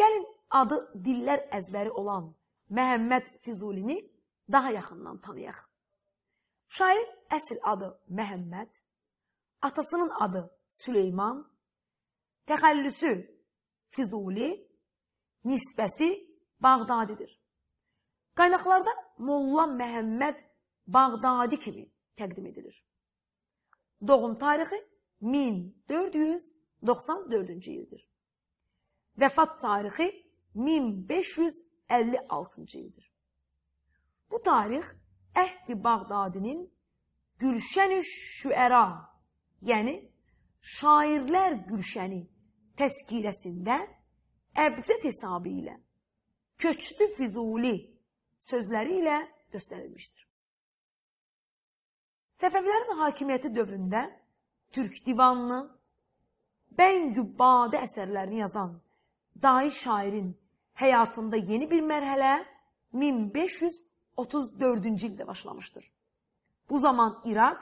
Gəlin adı dillər əzbəri olan Məhəmməd Füzulini daha yaxından tanıyaq. Şairin əsl adı Məhəmməd, atasının adı Süleyman, təxəllüsü Füzuli, nisbəsi Bağdadidir. Qaynaqlarda Molla Məhəmməd Bağdadi kimi təqdim edilir. Doğum tarixi 1494-cü ildir. Vəfat tarixi 1556-cı ildir. Bu tarix Əhd-i Bağdadinin Gülşəni Şüəra, yəni Şairlər Gülşəni təskirəsində əbcət hesabı ilə köçdü Füzuli sözləri ilə göstərilmişdir. Səfəvilərin hakimiyyəti dövründə Türk divanını, Bəngübbadə əsərlərini yazan dair şairin hayatında yeni bir merhele 1534. ildə başlamışdır. Bu zaman İraq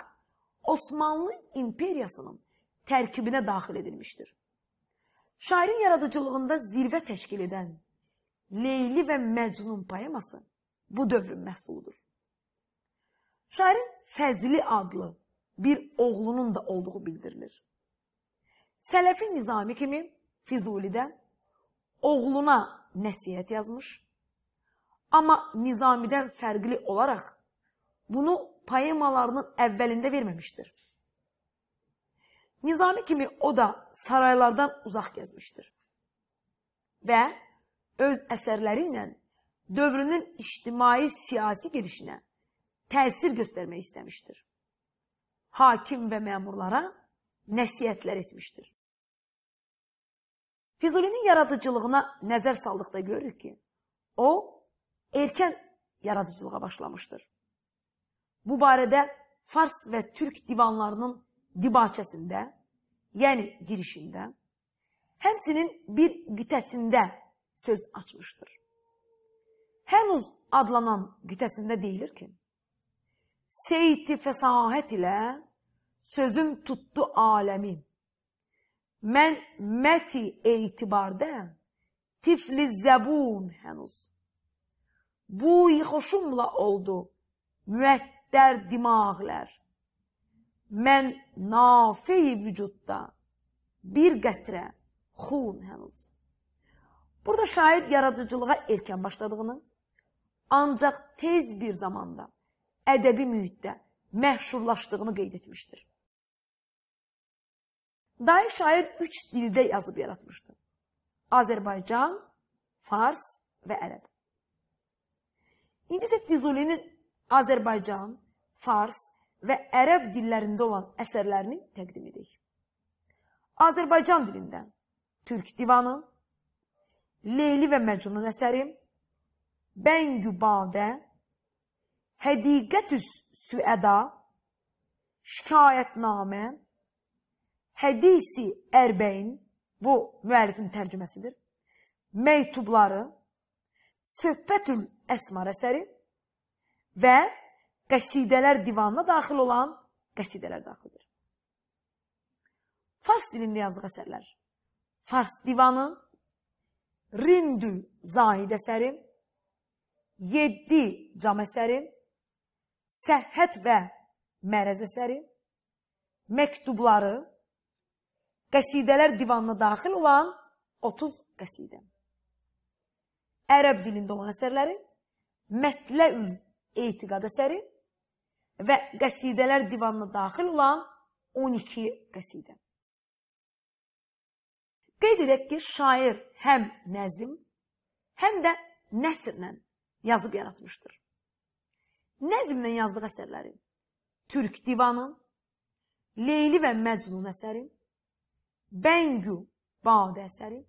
Osmanlı İmperiyasının tərkibinə daxil edilmişdir. Şairin yaradıcılığında zirvə təşkil edən Leyli və Məcnun poeması bu dövrün məhsuludur. Şairin Fəzli adlı bir oğlunun da olduğu bildirilir. Sələfi Nizami kimi Füzulidə oğluna nəsihət yazmış. Amma Nizamidən fərqli olaraq bunu poemalarının əvvəlində verməmişdir. Nizami kimi o da saraylardan uzaq gəzmişdir. Və öz əsərləri ilə dövrünün ictimai-siyasi gedişinə təsir göstərmək istəmişdir. Hakim və məmurlara nəsihətlər etmişdir. Füzulinin yaradıcılığına nəzər saldıqda görürük ki, o, erkən yaradıcılığa başlamışdır. Bu barədə Fars və Türk divanlarının dibaçəsində, yəni girişində, həmçinin bir qitəsində söz açmışdır. Hənuz adlanan qitəsində deyilir ki, Seyti fəsahət ilə sözüm tutdu aləmin menmeti etibarda tifli zəbun hənuz. Bu yıxoşumla oldu müəttər dimağlər. Mən nafeyi vücudda bir qətrə xun hənuz. Burada şair yaradıcılığa erkən başladığını, ancaq tez bir zamanda ədəbi mühitdə məhşurlaşdığını qeyd etmişdir dahi şair üç dilde yazıb yaratmışdı. Azərbaycan, Fars və Ərəb. İndi isə Füzulinin Azərbaycan, Fars və Ərəb dillərində olan əsərlərini təqdim edirik. Azərbaycan dilindən Türk divanı, Leyli və Məcnun əsəri, Bəngü Badə, Hədiqətüs Süəda, Şikayətnamə, Hədisi Ərbəyin, bu müəllifin tərcüməsidir, Meytubları, Söhbətül Əsmar əsəri və Qəsidələr divanına daxil olan qəsidələr daxildir. Fars dilində yazdığı əsərlər. Fars divanı, Rindü Zahid əsəri, Yeddi Cam əsəri, Səhhət və Mərəz əsəri, Məktubları, Qəsidələr divanına daxil olan 30 qəsidə. Ərəb dilində olan əsərləri, Mətləül Eytiqad əsəri və qəsidələr divanına daxil olan 12 qəsidə. Qeyd edək ki, şair həm nəzm, həm də nəsrlə yazıb yaratmışdır. Nəzmlə yazdığı əsərləri Türk divanı, Leyli və Məcnun əsəri, Bəngü bad əsəri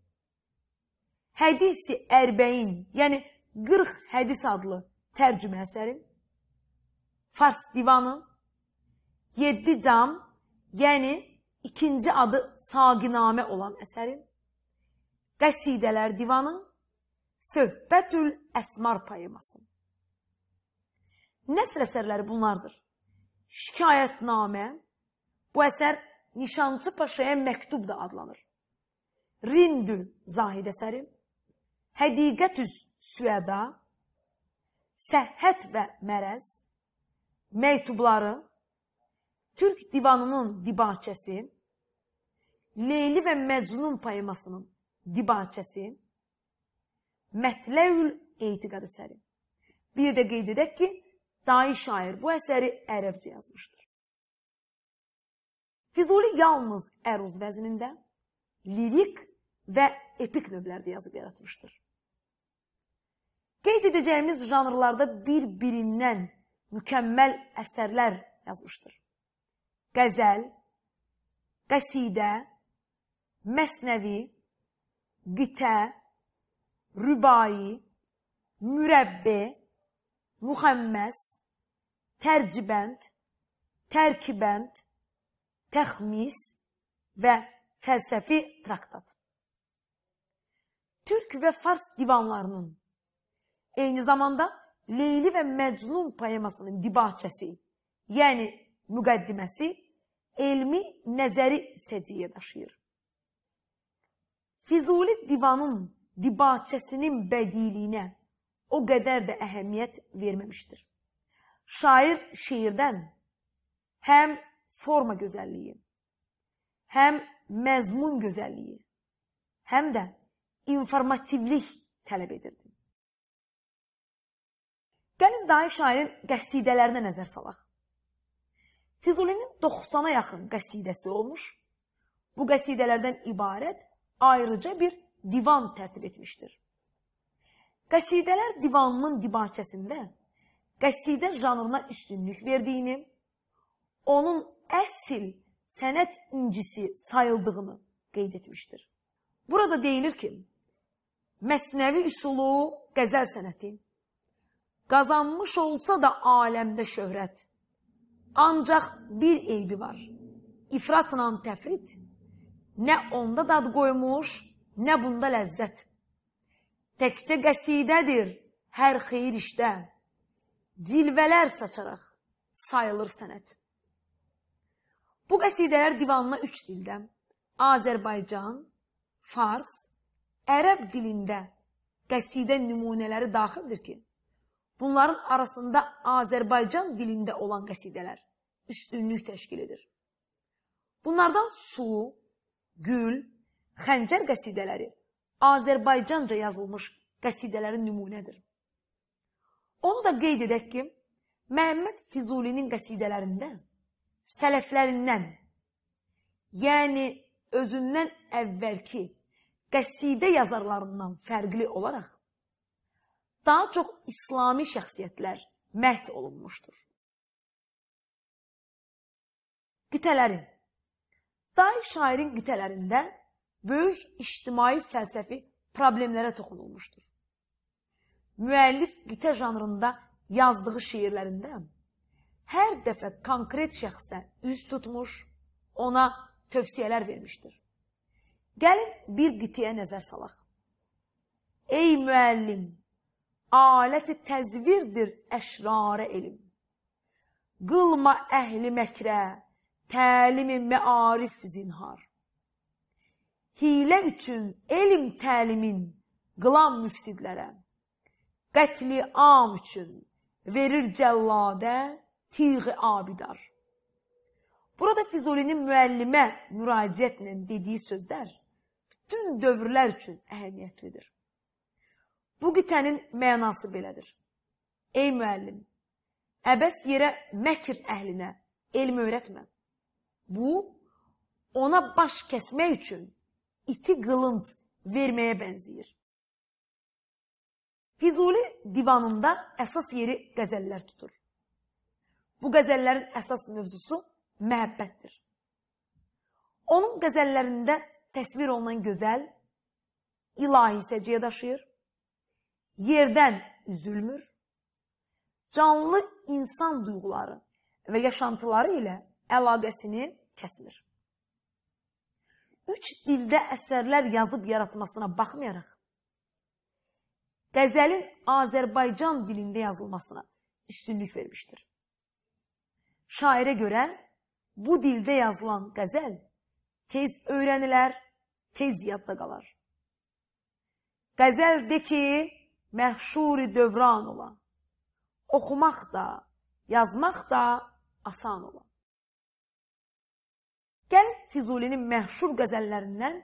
Hədisi Ərbəin, yəni 40 hədis adlı tərcümə əsəri Fars divanı 7 cam, yəni ikinci adı Saqinamə olan əsəri Qəsidələr divanı Söhbətül Əsmar poeması Nəsr əsərləri bunlardır. Şikayətnamə, bu əsər Nişancı Paşaya məktub da adlanır. Rindü Zahid əsəri, Hədiqətüz Süəda, Səhhət və Mərəz, Məktubları, Türk divanının dibaçəsi, Leyli və Məcnun poemasının dibaçəsi, Mətləül Eytiqad əsəri. Bir də qeyd edək ki, dahi şair bu əsəri ərəbcə yazmışdır. Füzuli yalnız əruz vəznində lirik və epik növlərdə yazıb yaratmışdır. Qeyd edəcəyimiz janrlarda bir-birindən mükəmməl əsərlər yazmışdır. Qəzəl, qəsidə, məsnəvi, qitə, rübai, mürəbbi, müxəmməs, tərcibənd, tərkibənd, təxmis və fəlsəfi traktat. Türk və Fars divanlarının eyni zamanda Leyli və Məcnun poemasının dibahçəsi, yəni müqəddiməsi elmi nəzəri səciyə daşıyır. Füzuli divanın dibahçəsinin bədiliyinə o qədər də əhəmiyyət verməmişdir. Şair şeirdən həm forma gözəlliyi, həm məzmun gözəlliyi, həm də informativlik tələb edirdi. Gəlin dahi şairin qəsidələrinə nəzər salaq. Füzulinin 90-a yaxın qəsidəsi olmuş, bu qəsidələrdən ibarət ayrıca bir divan tərtib etmişdir. Qəsidələr divanının dibançəsində qəsidə janrına üstünlük verdiyini, onun əsl sənət incisi sayıldığını qeyd etmişdir. Burada deyilir ki, məsnəvi üsulu qəzəl sənəti qazanmış olsa da aləmdə şöhrət, ancaq bir eybi var, ifratla təfrit, nə onda dad qoymuş, nə bunda ləzzət. Təkcə qəsidədir hər xeyir işdə, cilvələr saçaraq sayılır sənət. Bu qəsidələr divanına üç dildə Azərbaycan, Fars, Ərəb dilində qəsidə nümunələri daxildir ki, bunların arasında Azərbaycan dilində olan qəsidələr üstünlük təşkil edir. Bunlardan su, gül, xəncər qəsidələri Azərbaycanca yazılmış qəsidələrin nümunədir. Onu da qeyd edək ki, Məhəmməd Füzulinin qəsidələrində sələflərindən, yəni özündən əvvəlki qəsidə yazarlarından fərqli olaraq, daha çox İslami şəxsiyyətlər məhd olunmuşdur. Qitələrin Dahi şairin qitələrində böyük ictimai fəlsəfi problemlərə toxunulmuşdur. Müəllif qitə janrında yazdığı şiirlərində hər dəfə konkret şəxsə üz tutmuş, ona tövsiyələr vermişdir. Gəlin bir qitiyə nəzər salaq. Ey müəllim, aləti təzvirdir əşrarə elm. Qılma əhli məkrə, təlimi məarif zinhar. Hilə üçün elm təlimin qılan müfsidlərə, qətli am üçün verir cəlladə tiği abidar. Burada Füzulinin müəllimə müraciətlə dediyi sözlər bütün dövrlər üçün əhəmiyyətlidir. Bu qitənin mənası belədir. Ey müəllim, əbəs yerə məkr əhlinə elm öyrətmə. Bu, ona baş kəsmək üçün iti qılınc verməyə bənziyir. Füzuli divanında əsas yeri qəzəllər tutur. Bu qəzəllərin əsas mövzusu məhəbbətdir. Onun qəzəllərində təsvir olunan gözəl, ilahi səciyə daşıyır, yerdən üzülmür, canlı insan duyğuları və yaşantıları ilə əlaqəsini kəsir. Üç dildə əsərlər yazıb yaratmasına baxmayaraq, qəzəlin Azərbaycan dilində yazılmasına üstünlük vermişdir. Şairə görə bu dildə yazılan qəzəl tez öyrənilər, tez yadda qalar. Qəzəl de ki, məşhuri dövran ola. Oxumaq da, yazmaq da asan ola. Gəl Füzulinin məşhur qəzəllərindən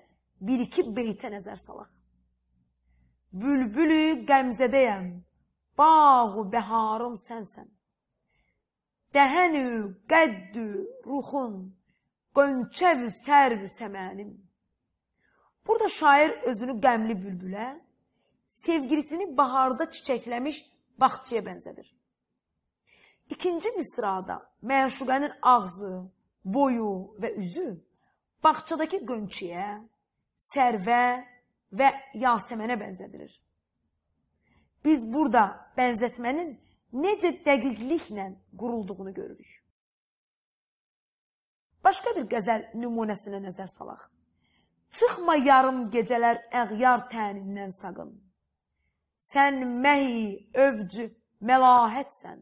bir-iki beytə nəzər salaq. Bülbülü qəmzədəyəm, bahu bəharım sənsən. Dəhənü qəddü ruhun, qönçəv sərv səmənim. Burada şair özünü qəmli bülbülə, sevgilisini baharda çiçəkləmiş baxçıya bənzədir. İkinci misrada məşuqənin ağzı, boyu və üzü bağçadakı qönçəyə, sərvə və yasəmənə bənzədilir. Biz burada bənzətmənin necə dəqiqliklə qurulduğunu görürük. Başqa bir qəzəl nümunəsinə nəzər salaq. Çıxma yarım gecələr əğyar tənindən sağın. Sən məhi, övcü, məlahətsən.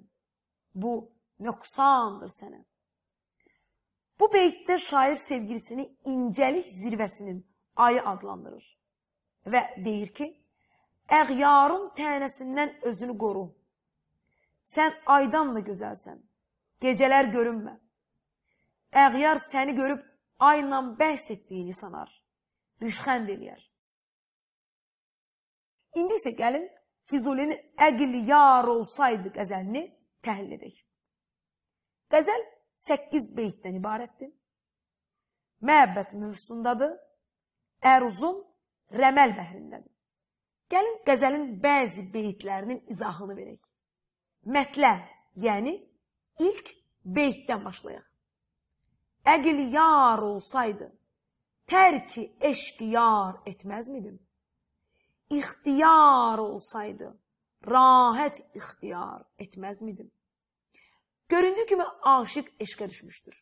Bu, nöqsandır sənə. Bu beytdə şair sevgilisini incəlik zirvəsinin ayı adlandırır və deyir ki, əğyarın tənəsindən özünü qoru. Sən aydanla gözəlsən. Gecələr görünmə. Əğyar səni görüb ayla bəhs etdiyini sanar. Rüşxənd eləyər. İndi isə gəlin Füzulinin əqli yar olsaydı qəzəlini təhlil edək. Qəzəl 8 beytdən ibarətdir. Məhəbbət mövzusundadır. Ərzun rəməl bəhrindədir. Gəlin qəzəlin bəzi beytlərinin izahını verək mətlə, yəni ilk beytdən başlayaq. Əqil yar olsaydı, tərki eşq yar etməzmidim? İxtiyar olsaydı, rahat ixtiyar etməzmidim? Göründüyü kimi aşiq eşqə düşmüşdür.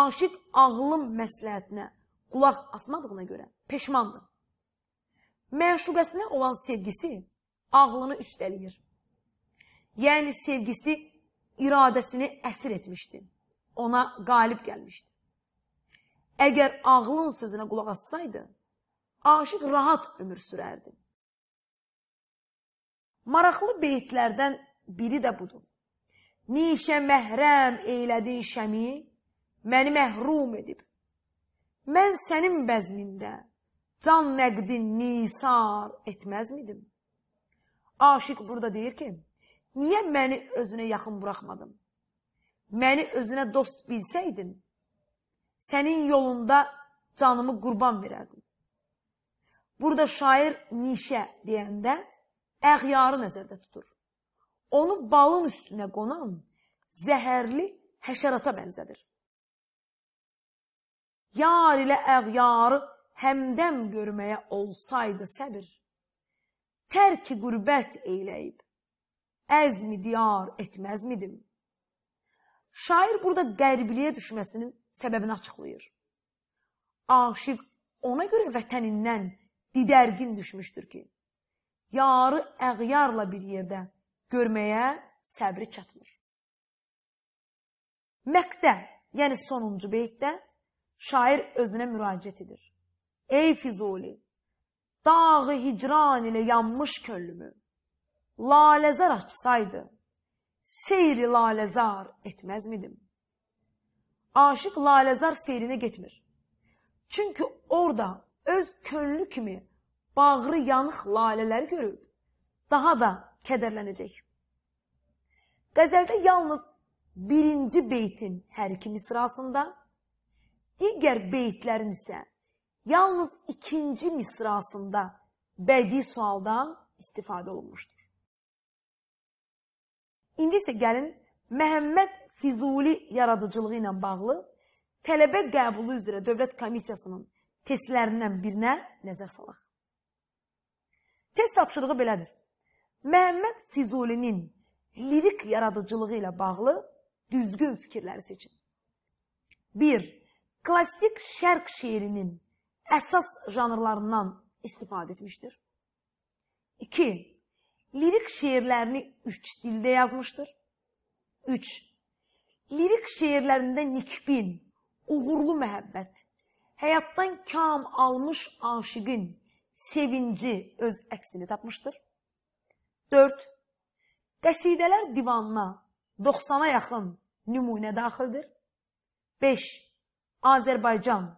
Aşiq ağlın məsləhətinə qulaq asmadığına görə peşmandır. Məşuqəsinə olan sevgisi ağlını üstələyir yəni sevgisi iradəsini əsir etmişdi. Ona qalib gəlmişdi. Əgər ağlın sözünə qulaq assaydı, aşıq rahat ömür sürərdi. Maraqlı beytlərdən biri də budur. Nişə məhrəm eylədin şəmi, məni məhrum edib. Mən sənin bəzmində can nəqdin nisar etməzmidim? Aşıq burada deyir ki, Niyə məni özünə yaxın buraxmadın? Məni özünə dost bilsəydin, sənin yolunda canımı qurban verərdim. Burada şair nişə deyəndə əğyarı nəzərdə tutur. Onu balın üstünə qonan zəhərli həşərata bənzədir. Yar ilə əğyarı həmdən görməyə olsaydı səbir, tərki qürbət eyləyib əzmi diyar etməzmidim? Şair burada qərbiliyə düşməsinin səbəbini açıqlayır. Aşiq ona görə vətənindən didərgin düşmüşdür ki, yarı əğyarla bir yerdə görməyə səbri çatmır. Məqdə, yəni sonuncu beytdə şair özünə müraciət edir. Ey Fizuli, dağı hicran ilə yanmış könlümü, lalezar açsaydı, seyri lalezar etmez midim? Aşık lalezar seyrine getmir. Çünki orada öz könlü kimi bağrı yanıq lalələri görüb, daha da kədərlənəcək. Qəzəldə yalnız birinci beytin hər iki misrasında, digər beytlərin isə yalnız ikinci misrasında bədii sualdan istifadə olunmuşdur. İndi isə gəlin Məhəmməd Füzuli yaradıcılığı ilə bağlı tələbə qəbulu üzrə Dövlət Komissiyasının testlərindən birinə nəzər salaq. Test tapşırığı belədir. Məhəmməd Füzulinin lirik yaradıcılığı ilə bağlı düzgün fikirləri seçin. 1. Klassik şərq şeirinin əsas janrlarından istifadə etmişdir. 2. Lirik şiirlerini üç dilde yazmıştır. Üç. Lirik şiirlerində nikbin, uğurlu məhəbbət, həyatdan kam almış aşiqin, sevinci öz əksini tapmışdır. 4. Qəsidələr divanına 90-a yaxın nümunə daxildir. 5. Azərbaycan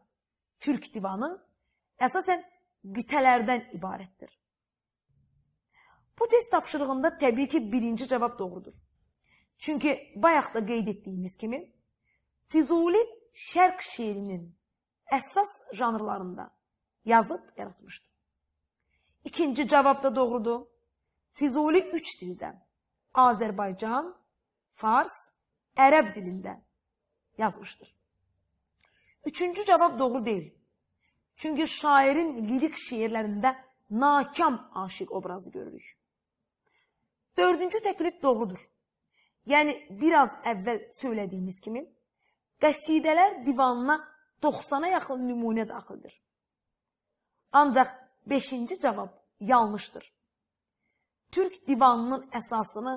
Türk divanı əsasən qitələrdən ibarətdir. Bu test tapşırığında təbii ki, birinci cavab doğrudur. Çünki bayaq da qeyd etdiyimiz kimi, Füzuli şərq şiirinin əsas janrlarında yazıb yaratmışdır. İkinci cavab da doğrudur. Füzuli üç dildə, Azərbaycan, Fars, Ərəb dilində yazmışdır. Üçüncü cavab doğru deyil. Çünki şairin lirik şiirlərində nakam aşiq obrazı görürük. Dördüncü təklif doğrudur. Yəni, biraz əvvəl söylədiyimiz kimi, qəsidələr divanına 90-a yaxın nümunə daxildir. Ancaq 5-ci cavab yanlışdır. Türk divanının əsasını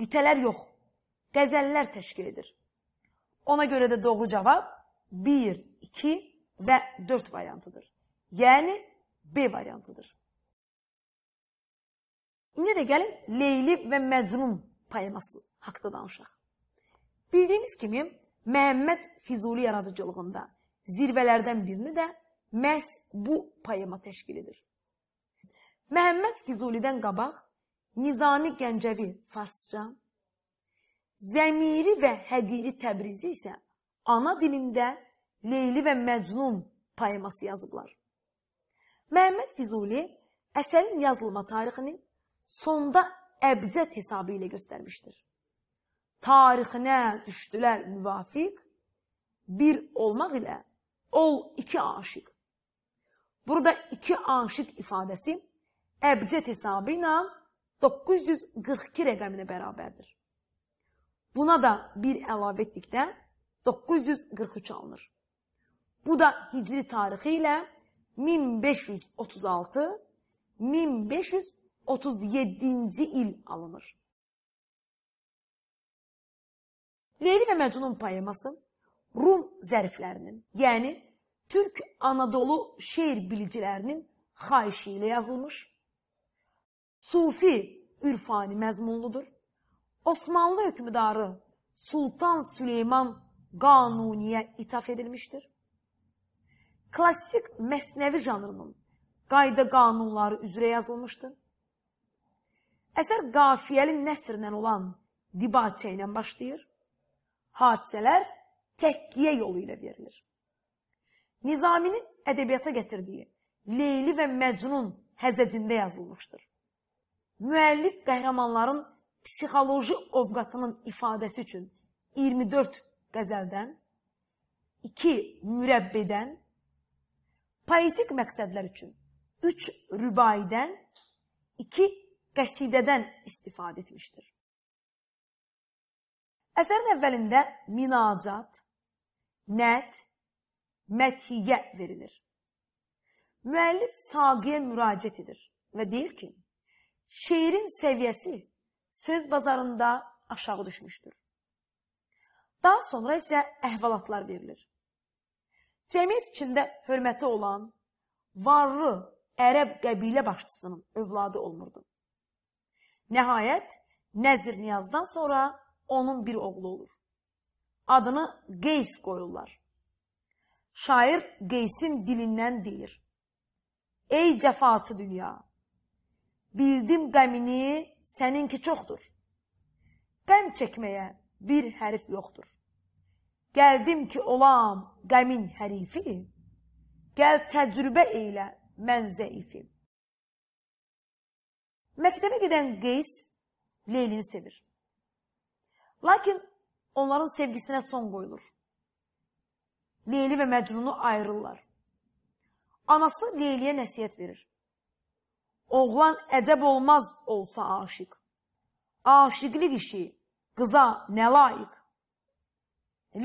qitələr yox, qəzəllər təşkil edir. Ona görə də doğru cavab 1, 2 və 4 variantıdır. Yəni B variantıdır. İndi də gəlin Leyli və Məcnun poeması haqqında danışaq. Bildiyiniz kimi Məhəmməd Füzuli yaradıcılığında zirvələrdən birini də məhz bu poema təşkil edir. Məhəmməd Füzulidən qabaq Nizami Gəncəvi Farsca, Zəmiri və Həqiri Təbrizi isə ana dilində Leyli və Məcnun poeması yazıblar. Məhəmməd Füzuli əsərin yazılma tarixini sonda əbcəd hesabı ilə göstərmişdir. Tarixinə düşdülər müvafiq, bir olmaq ilə ol iki aşiq. Burada iki aşiq ifadəsi əbcəd hesabı ilə 942 rəqəminə bərabərdir. Buna da bir əlavə etdikdə 943 alınır. Bu da hicri tarixi ilə 1536, 1536 37-ci il alınır. Leyli və Məcnun poeması Rum zəriflərinin, yəni Türk Anadolu şeir bilicilərinin xayişi ilə yazılmış, sufi ürfani məzmunludur. Osmanlı hökmdarı Sultan Süleyman Qanuniyə ithaf edilmişdir. Klassik məsnəvi janrının qayda qanunları üzrə yazılmışdır. Əsər qafiyəli nəsrlə olan dibaçə ilə başlayır. Hadisələr təkkiyə yolu ilə verilir. Nizaminin ədəbiyyata gətirdiyi Leyli və Məcnun həzəcində yazılmışdır. Müəllif qəhrəmanların psixoloji ovqatının ifadəsi üçün 24 qəzəldən, 2 mürəbbədən, poetik məqsədlər üçün 3 rübaidən, 2 qəsidədən istifadə etmişdir. Əsərin əvvəlində minacat, nət, məthiyə verilir. Müəllif saqiyə müraciət edir və deyir ki, şeirin səviyyəsi söz bazarında aşağı düşmüşdür. Daha sonra isə əhvalatlar verilir. Cəmiyyət içində hörməti olan, varlı ərəb qəbilə başçısının övladı olmurdu. Nəhayət, Nəzir Niyazdan sonra onun bir oğlu olur. Adını Qeys qoyurlar. Şair Qeysin dilindən deyir. Ey cəfatı dünya, bildim qəmini səninki çoxdur. Qəm çəkməyə bir hərif yoxdur. Gəldim ki, olam qəmin hərifi, gəl təcrübə eylə mən zəifim. Məktəbə gedən Qeys Leylini sevir. Lakin onların sevgisinə son qoyulur. Leyli və Məcnunu ayrılırlar. Anası Leyliyə nəsiyyət verir. Oğlan əcəb olmaz olsa aşiq. Aşiqlik işi qıza nə layiq?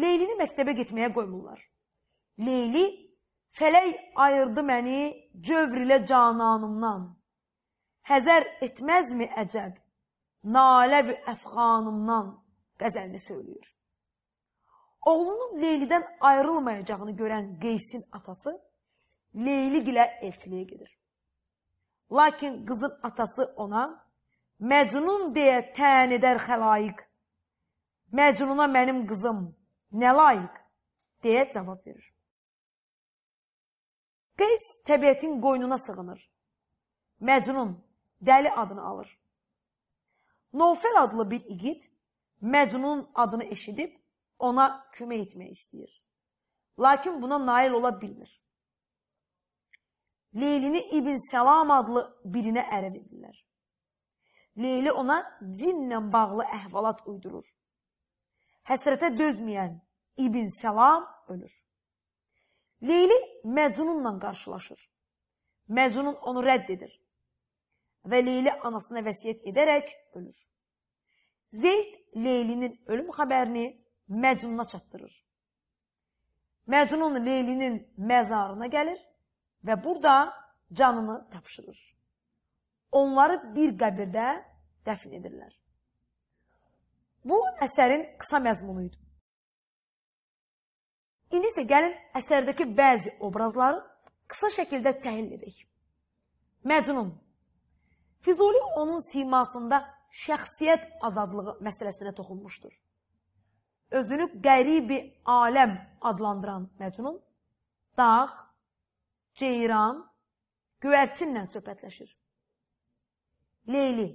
Leylini məktəbə getməyə qoymurlar. Leyli fələk ayırdı məni cövr ilə cananımdan həzər etməzmi əcəb, naləvi əfxanımdan qəzəlini söylüyür. Oğlunun Leylidən ayrılmayacağını görən Qeysin atası Leyli gilə elçiliyə gedir. Lakin qızın atası ona Məcnun deyə tən edər xəlayiq. Məcnuna mənim qızım nə layiq deyə cavab verir. Qeys təbiətin qoynuna sığınır. Məcnun dəli adını alır. Novfel adlı bir igid Məcnun adını eşidib ona kömək etmək istəyir. Lakin buna nail ola bilmir. Leylini İbn Səlam adlı birinə ərə verirlər. Leyli ona cinlə bağlı əhvalat uydurur. Həsrətə dözməyən İbn Səlam ölür. Leyli Məcnunla qarşılaşır. Məcnun onu rədd edir və Leyli anasına vəsiyyət edərək ölür. Zeyd Leylinin ölüm xəbərini Məcnuna çatdırır. Məcnun Leylinin məzarına gəlir və burada canını tapşırır. Onları bir qəbirdə dəfn edirlər. Bu əsərin qısa məzmunu idi. İndi isə gəlin əsərdəki bəzi obrazları qısa şəkildə təhlil edək. Məcnun Füzuli onun simasında şəxsiyyət azadlığı məsələsinə toxunmuşdur. Özünü qəribi aləm adlandıran Məcnun, dağ, ceyran, göyərçinlə söhbətləşir. Leyli,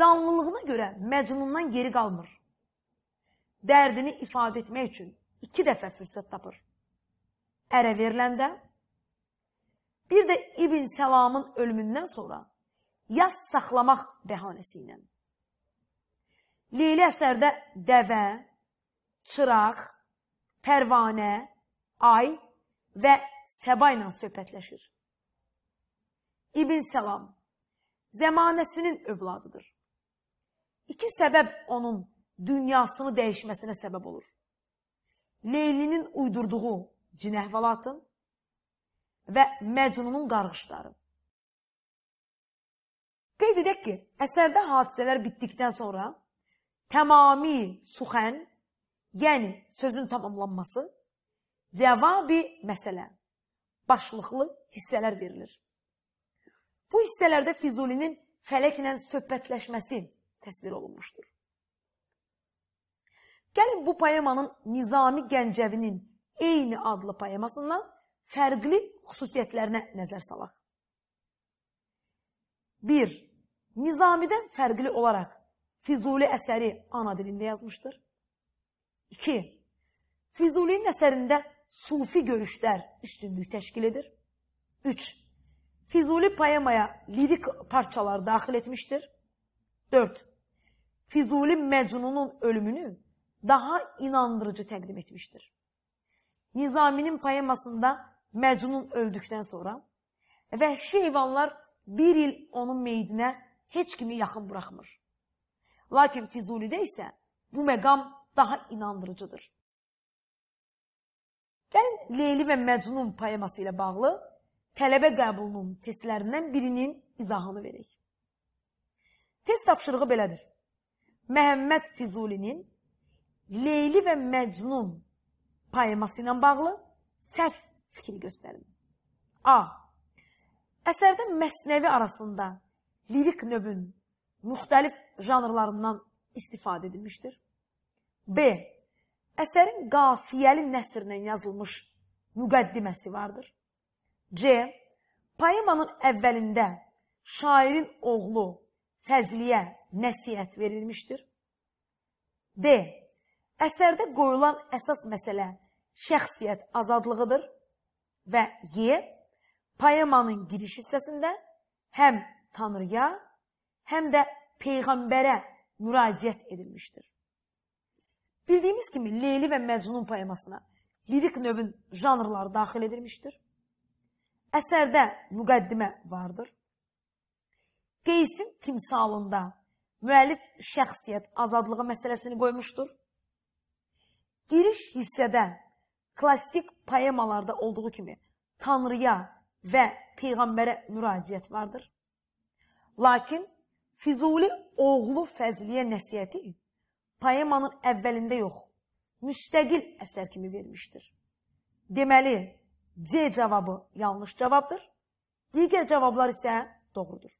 canlılığına görə Məcnundan geri qalmır. Dərdini ifadə etmək üçün iki dəfə fürsət tapır. Ərə veriləndə, bir də İbn Səlamın ölümündən sonra yaz saxlamaq bəhanəsi ilə. Leyli əsərdə dəvə, çıraq, pərvanə, ay və səba ilə söhbətləşir. İbn Səlam zəmanəsinin övladıdır. İki səbəb onun dünyasını dəyişməsinə səbəb olur. Leylinin uydurduğu cinəhvalatın və Məcnunun qarğışları. Qeyd edək ki, əsərdə hadisələr bitdikdən sonra təmami suxən, yəni sözün tamamlanması, cəvabi məsələ, başlıqlı hissələr verilir. Bu hissələrdə Füzulinin fələklə söhbətləşməsi təsvir olunmuşdur. Gəlin bu poemanın Nizami Gəncəvinin eyni adlı poemasından fərqli xüsusiyyətlərinə nəzər salaq. 1. Nizami'den farklı olarak Fizuli eseri ana dilinde yazmıştır. İki, Fizuli'nin eserinde sufi görüşler üstünlük teşkil edir. Üç, Fizuli payamaya lirik parçalar dahil etmiştir. Dört, Fizuli Mecnun'un ölümünü daha inandırıcı takdim etmiştir. Nizami'nin payamasında Mecnun öldükten sonra vəhşi heyvanlar bir il onun meydine. heç kimi yaxın buraxmır. Lakin Füzulidə isə bu məqam daha inandırıcıdır. Gəlin Leyli və Məcnun poeması ilə bağlı tələbə qəbulunun testlərindən birinin izahını verək. Test tapşırığı belədir. Məhəmməd Füzulinin Leyli və Məcnun poeması ilə bağlı səhv fikri göstərin. A. Əsərdə məsnəvi arasında lirik növün müxtəlif janrlarından istifadə edilmişdir. B. Əsərin qafiyəli nəsrlə yazılmış müqəddiməsi vardır. C. Poemanın əvvəlində şairin oğlu Fəzliyə nəsihət verilmişdir. D. Əsərdə qoyulan əsas məsələ şəxsiyyət azadlığıdır və Y. Poemanın giriş hissəsində həm Tanrıya, həm də Peyğəmbərə müraciət edilmişdir. Bildiyimiz kimi Leyli və Məcnun poemasına lirik növün janrları daxil edilmişdir. Əsərdə müqəddimə vardır. Qeysin timsalında müəllif şəxsiyyət azadlığı məsələsini qoymuşdur. Giriş hissədə klassik poemalarda olduğu kimi Tanrıya və Peyğəmbərə müraciət vardır. Lakin Füzuli oğlu Fəzliyə nəsiyyəti poemanın əvvəlində yox, müstəqil əsər kimi vermişdir. Deməli, C cavabı yanlış cavabdır, digər cavablar isə doğrudur.